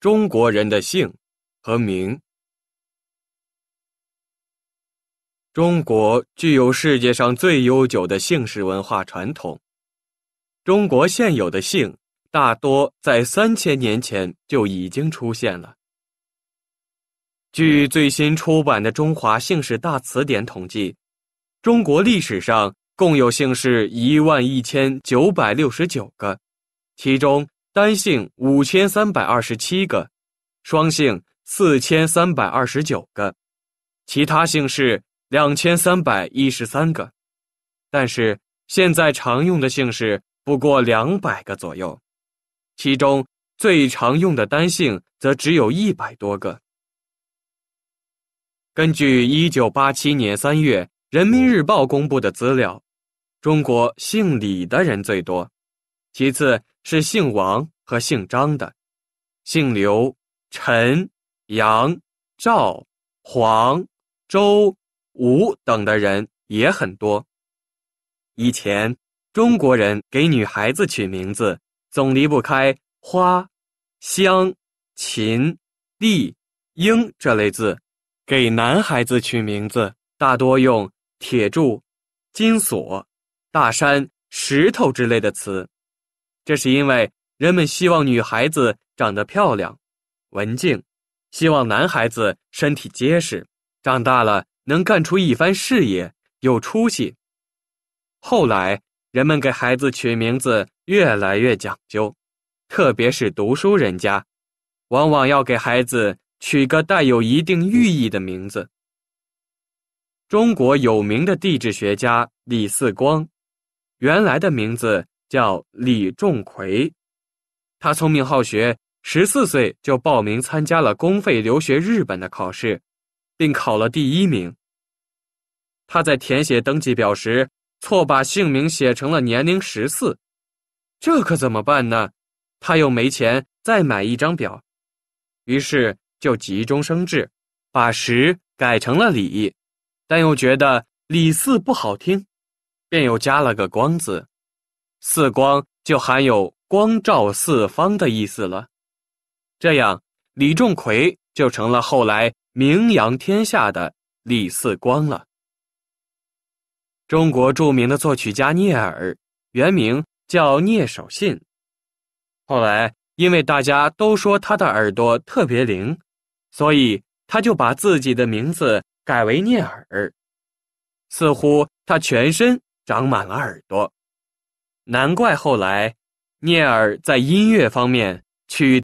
中国人的姓和名。中国具有世界上最悠久的姓氏文化传统。中国现有的姓大多在三千年前就已经出现了。据最新出版的《中华姓氏大词典》统计，中国历史上共有姓氏一万一千九百六十九个，其中。单姓五千三百二十七个，双姓四千三百二十九个，其他姓氏两千三百一十三个。但是现在常用的姓氏不过两百个左右，其中最常用的单姓则只有一百多个。根据一九八七年三月《人民日报》公布的资料，中国姓李的人最多。其次是姓王和姓张的，姓刘、陈、杨、赵、黄、周、吴等的人也很多。以前中国人给女孩子取名字，总离不开花、香、琴、丽、英这类字；给男孩子取名字，大多用铁柱、金锁、大山、石头之类的词。这是因为人们希望女孩子长得漂亮、文静，希望男孩子身体结实，长大了能干出一番事业，有出息。后来，人们给孩子取名字越来越讲究，特别是读书人家，往往要给孩子取个带有一定寓意的名字。中国有名的地质学家李四光，原来的名字。叫李仲奎，他聪明好学，十四岁就报名参加了公费留学日本的考试，并考了第一名。他在填写登记表时，错把姓名写成了年龄十四，这可怎么办呢？他又没钱再买一张表，于是就急中生智，把“十”改成了“李”，但又觉得“李四”不好听，便又加了个“光”字。四光就含有光照四方的意思了，这样李仲奎就成了后来名扬天下的李四光了。中国著名的作曲家聂耳，原名叫聂守信，后来因为大家都说他的耳朵特别灵，所以他就把自己的名字改为聂耳，似乎他全身长满了耳朵。难怪后来，聂耳在音乐方面取。